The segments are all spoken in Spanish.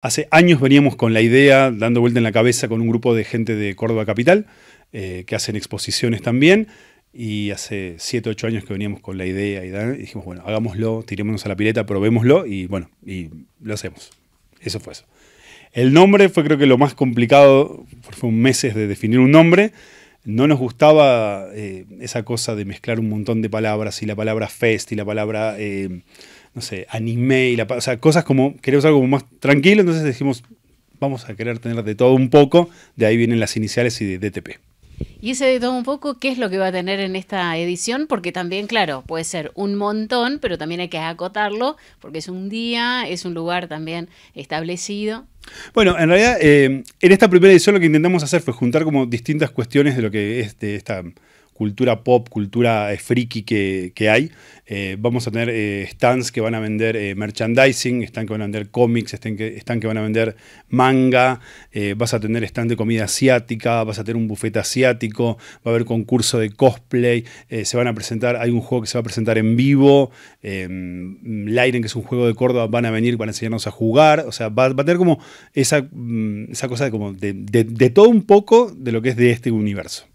Hace años veníamos con la idea, dando vuelta en la cabeza con un grupo de gente de Córdoba Capital, eh, que hacen exposiciones también, y hace 7, 8 años que veníamos con la idea y, dijimos, bueno, hagámoslo, tirémonos a la pileta, probémoslo y bueno, y lo hacemos. Eso fue eso. El nombre fue creo que lo más complicado, fue un meses de definir un nombre, no nos gustaba eh, esa cosa de mezclar un montón de palabras y la palabra fest y la palabra, eh, no sé, anime y la o sea, cosas como, queremos algo más tranquilo, entonces dijimos, vamos a querer tener de todo un poco, de ahí vienen las iniciales y de DTP. Y ese de todo un poco, ¿qué es lo que va a tener en esta edición? Porque también, claro, puede ser un montón, pero también hay que acotarlo, porque es un día, es un lugar también establecido. Bueno, en realidad, eh, en esta primera edición lo que intentamos hacer fue juntar como distintas cuestiones de lo que es de esta cultura pop, cultura freaky eh, friki que, hay. Eh, vamos a tener eh, stands que van a vender merchandising, stands que van a vender cómics, stands que, que, van a vender manga, vas a tener stand de comida asiática, vas a tener un bufete asiático, va a haber concurso de cosplay, se van a presentar, hay un juego que se va a presentar en vivo, em, Liren, que es un juego de Córdoba, van a venir, van a enseñarnos a jugar, o sea, va, a tener como esa, mm, esa cosa como de todo un poco de lo que es de este universo.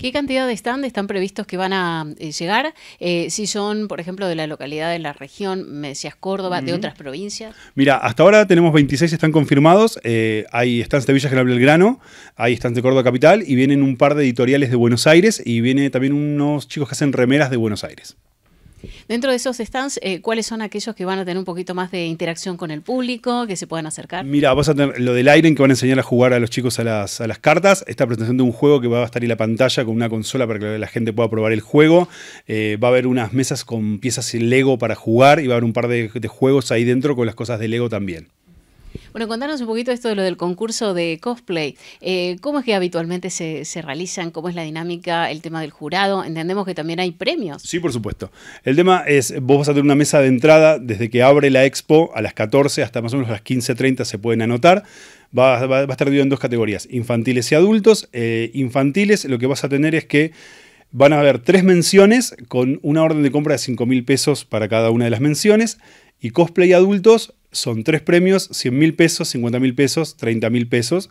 ¿Qué cantidad de stands están previstos que van a eh, llegar? Eh, si son, por ejemplo, de la localidad de la región, me decías Córdoba, de otras provincias. Mira, hasta ahora tenemos 26 están confirmados. Eh, hay stands de Villa General grano, hay stands de Córdoba Capital y vienen un par de editoriales de Buenos Aires y vienen también unos chicos que hacen remeras de Buenos Aires. Dentro de esos stands, eh, ¿cuáles son aquellos que van a tener un poquito más de interacción con el público, que se puedan acercar? Mira, vas a tener lo del Iron que van a enseñar a jugar a los chicos a las, a las cartas. Está presentando un juego que va a estar en la pantalla con una consola para que la gente pueda probar el juego. Eh, va a haber unas mesas con piezas Lego para jugar y va a haber un par de juegos ahí dentro con las cosas de Lego también. Bueno, contanos un poquito esto de lo del concurso de cosplay. Eh, ¿Cómo es que habitualmente se, realizan? ¿Cómo es la dinámica? ¿El tema del jurado? Entendemos que también hay premios. Sí, por supuesto. El tema es, vos vas a tener una mesa de entrada desde que abre la expo a las 14 hasta más o menos las 15.30 se pueden anotar. Va, a estar dividido en dos categorías, infantiles y adultos. Eh, infantiles, lo que vas a tener es que van a haber tres menciones con una orden de compra de 5 mil pesos para cada una de las menciones. Y cosplay adultos, son tres premios, 100 mil pesos, 50 mil pesos, 30 mil pesos.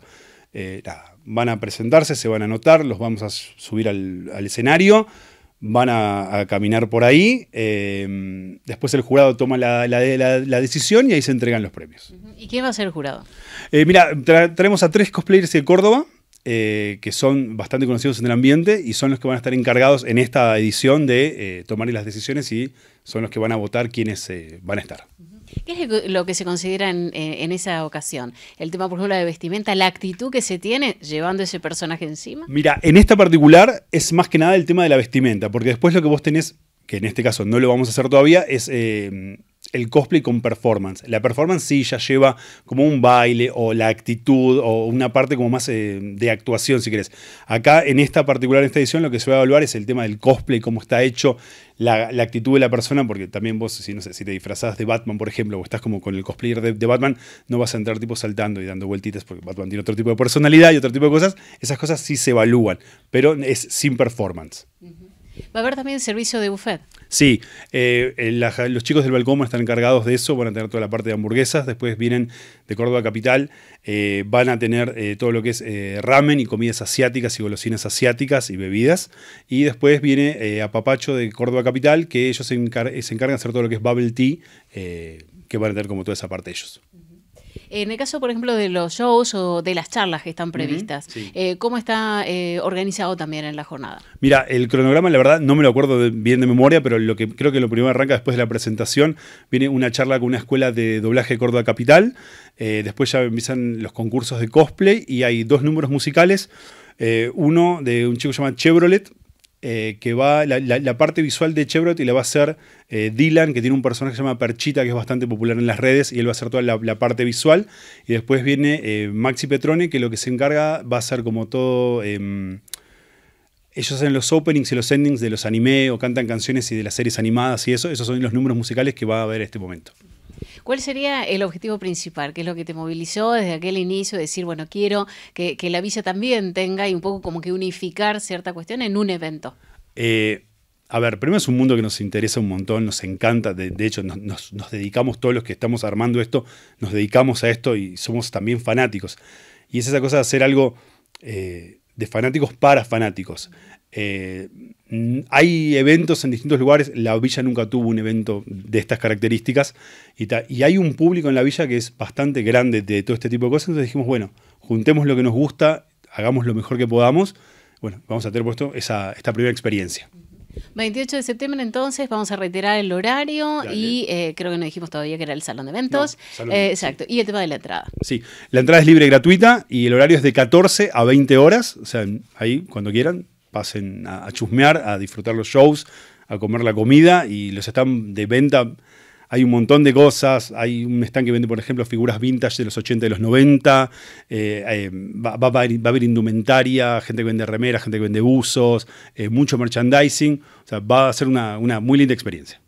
Eh, van a presentarse, se van a anotar, los vamos a subir al, escenario, van a, caminar por ahí. Em, después el jurado toma la, decisión y ahí se entregan los premios. ¿Y quién va a ser el jurado? Eh, mira, traemos a tres cosplayers de Córdoba. Eh, que son bastante conocidos en el ambiente y son los que van a estar encargados en esta edición de eh, tomar las decisiones y son los que van a votar quienes eh, van a estar. ¿Qué es lo que se considera en, esa ocasión? El tema, por ejemplo, de vestimenta, la actitud que se tiene llevando ese personaje encima. Mira, en esta particular es más que nada el tema de la vestimenta, porque después lo que vos tenés, que en este caso no lo vamos a hacer todavía, es el cosplay con performance. La performance sí ya lleva como un baile o la actitud o una parte como más eh, de actuación, si querés. Acá en esta particular, esta edición, lo que se va a evaluar es el tema del cosplay, cómo está hecho, la, actitud de la persona, porque también vos, si, no si te disfrazás de Batman, por ejemplo, o estás como con el cosplayer de, Batman, no vas a entrar tipo saltando y dando vueltitas, porque Batman tiene otro tipo de personalidad y otro tipo de cosas. Esas cosas sí se evalúan, pero es sin performance. Va a haber también servicio de buffet. Sí, eh, eh, los chicos del balcón están encargados de eso, van a tener toda la parte de hamburguesas, después vienen de Córdoba Capital, eh, van a tener todo lo que es ramen y comidas asiáticas y golosinas asiáticas y bebidas, y después viene a Papacho de Córdoba Capital, que ellos se, se, encargan de hacer todo lo que es bubble tea, que van a tener como toda esa parte ellos. En el caso, por ejemplo, de los shows o de las charlas que están previstas, eh, ¿cómo está eh, organizado también en la jornada? Mira, el cronograma, la verdad, no me lo acuerdo bien de memoria, pero lo que creo que lo primero arranca después de la presentación, viene una charla con una escuela de doblaje de Córdoba Capital, eh, después ya empiezan los concursos de cosplay y hay dos números musicales. uno de un chico llamado Chevrolet, eh, que va, la, parte visual de Chevrolet y la va a hacer eh, Dylan, que tiene un personaje que se llama Perchita, que es bastante popular en las redes, y él va a hacer toda la, parte visual. Y después viene eh, Maxi Petrone, que lo que se encarga va a ser como todo... Em, ellos hacen los openings y los endings de los anime o cantan canciones y de las series animadas y eso. Esos son los números musicales que va a haber en este momento. ¿Cuál sería el objetivo principal? ¿Qué es lo que te movilizó desde aquel inicio? Decir, bueno, quiero que, la villa también tenga y un poco como que unificar cierta cuestión en un evento. Eh, a ver, primero es un mundo que nos interesa un montón, nos encanta, de, hecho nos, dedicamos, todos los que estamos armando esto, nos dedicamos a esto y somos también fanáticos. Y es esa cosa de hacer algo eh, de fanáticos para fanáticos. Eh, hay eventos en distintos lugares, la villa nunca tuvo un evento de estas características y, y, hay un público en la villa que es bastante grande de todo este tipo de cosas, entonces dijimos, bueno, juntemos lo que nos gusta, hagamos lo mejor que podamos, bueno, vamos a tener puesto esa, esta primera experiencia. 28 de septiembre entonces vamos a reiterar el horario y eh, creo que no dijimos todavía que era el salón de eventos. Eh, exacto, y el tema de la entrada. Sí, la entrada es libre y gratuita y el horario es de 14 a 20 horas, o sea, ahí cuando quieran pasen a chusmear, a disfrutar los shows, a comer la comida y los están de venta hay un montón de cosas, hay un stand que vende, por ejemplo, figuras vintage de los 80 y los 90, eh, eh, va, a haber, indumentaria, gente que vende remeras, gente que vende buzos, eh, mucho merchandising, o sea, va a ser una muy linda experiencia.